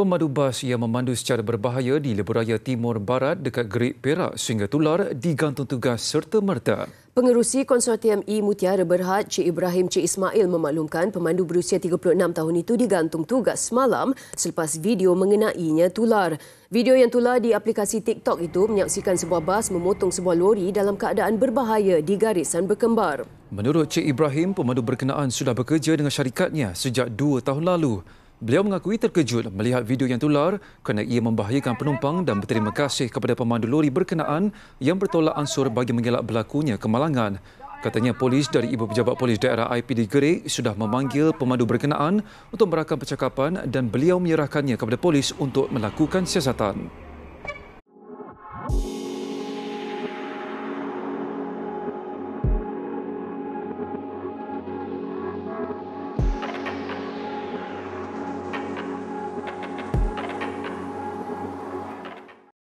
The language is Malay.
Pemandu bas yang memandu secara berbahaya di Leburaya Timur Barat dekat Gerik Perak sehingga tular digantung tugas serta merta. Pengerusi Konsortium E Mutiara Berhad Cik Ibrahim Cik Ismail memaklumkan pemandu berusia 36 tahun itu digantung tugas semalam selepas video mengenainya tular. Video yang tular di aplikasi TikTok itu menyaksikan sebuah bas memotong sebuah lori dalam keadaan berbahaya di garisan berkembar. Menurut Cik Ibrahim, pemandu berkenaan sudah bekerja dengan syarikatnya sejak dua tahun lalu. Beliau mengakui terkejut melihat video yang tular kerana ia membahayakan penumpang dan berterima kasih kepada pemandu lori berkenaan yang bertolak ansur bagi mengelak berlakunya kemalangan. Katanya polis dari ibu pejabat polis daerah IPD Gerik sudah memanggil pemandu berkenaan untuk merakam percakapan dan beliau menyerahkannya kepada polis untuk melakukan siasatan.